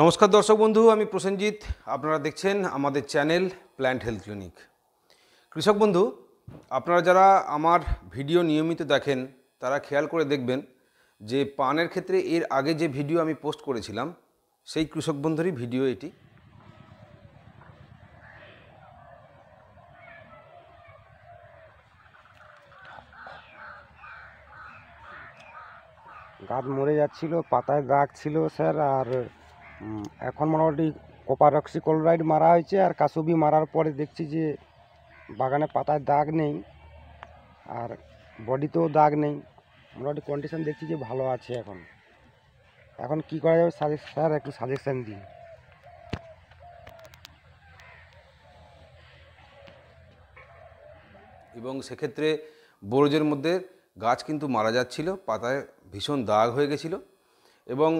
নমস্কার দর্শক বন্ধু আমি প্রসেনজিৎ আপনারা দেখছেন আমাদের চ্যানেল প্ল্যান্ট হেলথ ক্লিনিক কৃষক বন্ধু আপনারা যারা আমার ভিডিও নিয়মিত দেখেন তারা খেয়াল করে দেখবেন যে পানের ক্ষেত্রে এর আগে যে ভিডিও আমি পোস্ট করেছিলাম সেই কৃষক বন্ধুরই ভিডিও এটি গাছ মরে যাচ্ছিল পাতায় দাগ ছিল স্যার আর এখন মোটামুটি কপারক্সি ক্লোরাইড মারা হয়েছে আর কাসুবি মারার পরে দেখছি যে বাগানে পাতায় দাগ নেই আর বডিতেও দাগ নেই মোটামুটি কন্ডিশন দেখছি যে ভালো আছে এখন এখন কি করা যাবে সাজে স্যার একটু সাজেশান দিন এবং সেক্ষেত্রে বোরজের মধ্যে গাছ কিন্তু মারা যাচ্ছিল পাতায় ভীষণ দাগ হয়ে গেছিলো এবং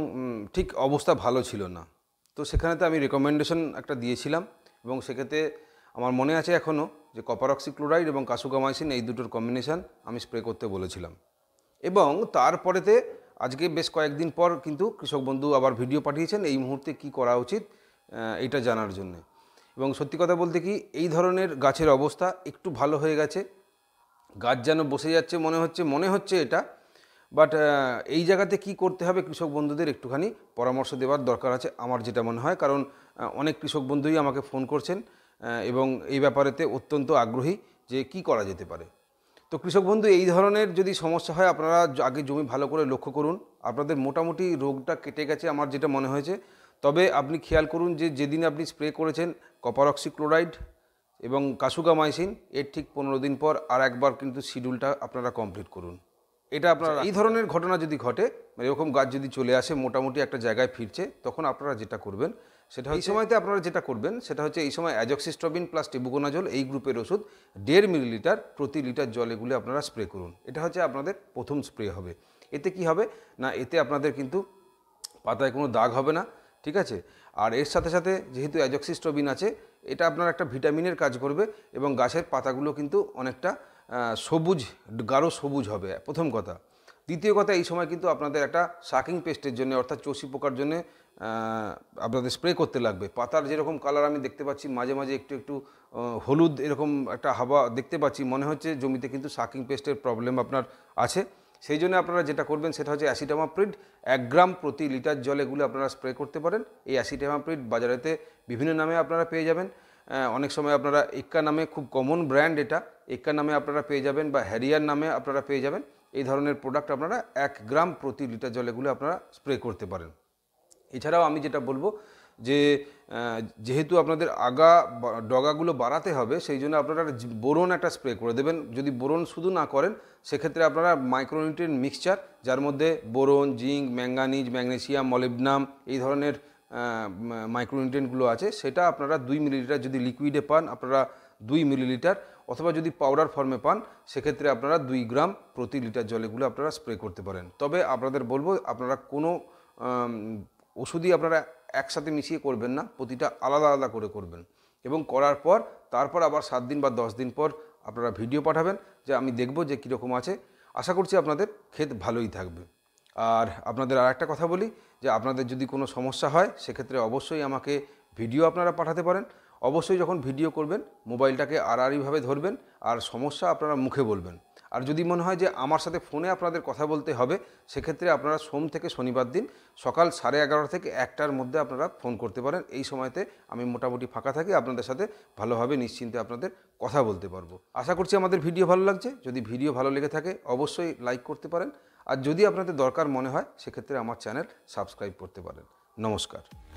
ঠিক অবস্থা ভালো ছিল না তো সেখানেতে আমি রেকমেন্ডেশন একটা দিয়েছিলাম এবং সেক্ষেত্রে আমার মনে আছে এখনও যে কপারক্সি ক্লোরাইড এবং কাসুকামাইসিন এই দুটোর কম্বিনেশান আমি স্প্রে করতে বলেছিলাম এবং তারপরেতে আজকে বেশ কয়েকদিন পর কিন্তু কৃষক বন্ধু আবার ভিডিও পাঠিয়েছেন এই মুহূর্তে কি করা উচিত এটা জানার জন্য এবং সত্যি কথা বলতে কি এই ধরনের গাছের অবস্থা একটু ভালো হয়ে গেছে গাছ যেন বসে যাচ্ছে মনে হচ্ছে মনে হচ্ছে এটা বাট uh, এই জায়গাতে কি করতে হবে কৃষক বন্ধুদের একটুখানি পরামর্শ দেওয়ার দরকার আছে আমার যেটা মনে হয় কারণ অনেক কৃষক বন্ধুই আমাকে ফোন করছেন এবং এই ব্যাপারেতে অত্যন্ত আগ্রহী যে কি করা যেতে পারে তো কৃষক বন্ধু এই ধরনের যদি সমস্যা হয় আপনারা আগে জমি ভালো করে লক্ষ্য করুন আপনাদের মোটামুটি রোগটা কেটে গেছে আমার যেটা মনে হয়েছে তবে আপনি খেয়াল করুন যে যেদিন আপনি স্প্রে করেছেন কপার অক্সিক্লোরাইড এবং কাসুগামাইসিন এর ঠিক পনেরো দিন পর আর একবার কিন্তু শিডিউলটা আপনারা কমপ্লিট করুন এটা আপনার আচ্ছা, এই ধরনের ঘটনা যদি ঘটে মানে এরকম গাছ যদি চলে আসে মোটামুটি একটা জায়গায় ফিরছে তখন আপনারা যেটা করবেন সেটা এই সময়তে আপনারা যেটা করবেন সেটা হচ্ছে এই সময় অ্যাজক্সিস্টবিন প্লাস টিবুকোনাজল এই গ্রুপের ওষুধ দেড় মিলিলিটার প্রতি লিটার জল এগুলি আপনারা স্প্রে করুন এটা হচ্ছে আপনাদের প্রথম স্প্রে হবে এতে কি হবে না এতে আপনাদের কিন্তু পাতায় কোনো দাগ হবে না ঠিক আছে আর এর সাথে সাথে যেহেতু অ্যাজক্সিস্টবিন আছে এটা আপনার একটা ভিটামিনের কাজ করবে এবং গাছের পাতাগুলো কিন্তু অনেকটা সবুজ গাঢ় সবুজ হবে প্রথম কথা দ্বিতীয় কথা এই সময় কিন্তু আপনাদের একটা শাকিং পেস্টের জন্য অর্থাৎ চষি পোকার জন্য আপনাদের স্প্রে করতে লাগবে পাতার যেরকম কালার আমি দেখতে পাচ্ছি মাঝে মাঝে একটু একটু হলুদ এরকম একটা হাওয়া দেখতে পাচ্ছি মনে হচ্ছে জমিতে কিন্তু শাকিং পেস্টের প্রবলেম আপনার আছে সেই জন্য আপনারা যেটা করবেন সেটা হচ্ছে অ্যাসিটামাপ্রিড এক গ্রাম প্রতি লিটার জলে এগুলো আপনারা স্প্রে করতে পারেন এই অ্যাসিটামাপ্রিড বাজারেতে বিভিন্ন নামে আপনারা পেয়ে যাবেন অনেক সময় আপনারা এক্কা নামে খুব কমন ব্র্যান্ড এটা ইক্কা নামে আপনারা পেয়ে যাবেন বা হ্যারিয়ার নামে আপনারা পেয়ে যাবেন এই ধরনের প্রোডাক্ট আপনারা এক গ্রাম প্রতি লিটার জলেগুলো আপনারা স্প্রে করতে পারেন এছাড়াও আমি যেটা বলবো যে যেহেতু আপনাদের আগা ডগাগুলো বাড়াতে হবে সেই জন্য আপনারা বোরন একটা স্প্রে করে দেবেন যদি বোরন শুধু না করেন সেক্ষেত্রে আপনারা মাইক্রোনিউট্রিয়েন্ট মিক্সচার যার মধ্যে boron zinc manganese magnesium molybdenum এই ধরনের মাইক্রোনিউট্রেন্টগুলো আছে সেটা আপনারা দুই মিলিলিটার যদি লিকুইডে পান আপনারা দুই মিলিলিটার অথবা যদি পাউডার ফর্মে পান সেক্ষেত্রে আপনারা দুই গ্রাম প্রতি লিটার জলেগুলো আপনারা স্প্রে করতে পারেন তবে আপনাদের বলবো আপনারা কোনো ওষুধই আপনারা একসাথে মিশিয়ে করবেন না প্রতিটা আলাদা আলাদা করে করবেন এবং করার পর তারপর আবার সাত দিন বা দশ দিন পর আপনারা ভিডিও পাঠাবেন যে আমি দেখব যে কীরকম আছে আশা করছি আপনাদের ক্ষেত ভালোই থাকবে আর আপনাদের আর একটা কথা বলি যে আপনাদের যদি কোনো সমস্যা হয় সেক্ষেত্রে অবশ্যই আমাকে ভিডিও আপনারা পাঠাতে পারেন অবশ্যই যখন ভিডিও করবেন মোবাইলটাকে আড়াআড়িভাবে ধরবেন আর সমস্যা আপনারা মুখে বলবেন আর যদি মনে হয় যে আমার সাথে ফোনে আপনাদের কথা বলতে হবে সেক্ষেত্রে আপনারা সোম থেকে শনিবার দিন সকাল সাড়ে এগারোটা থেকে একটার মধ্যে আপনারা ফোন করতে পারেন এই সময়তে আমি মোটামুটি ফাঁকা থাকি আপনাদের সাথে ভালোভাবে নিশ্চিন্তে আপনাদের কথা বলতে পারবো আশা করছি আমাদের ভিডিও ভালো লাগছে যদি ভিডিও ভালো লেগে থাকে অবশ্যই লাইক করতে পারেন আর যদি আপনাদের দরকার মনে হয় সেক্ষেত্রে আমার চ্যানেল সাবস্ক্রাইব করতে পারেন নমস্কার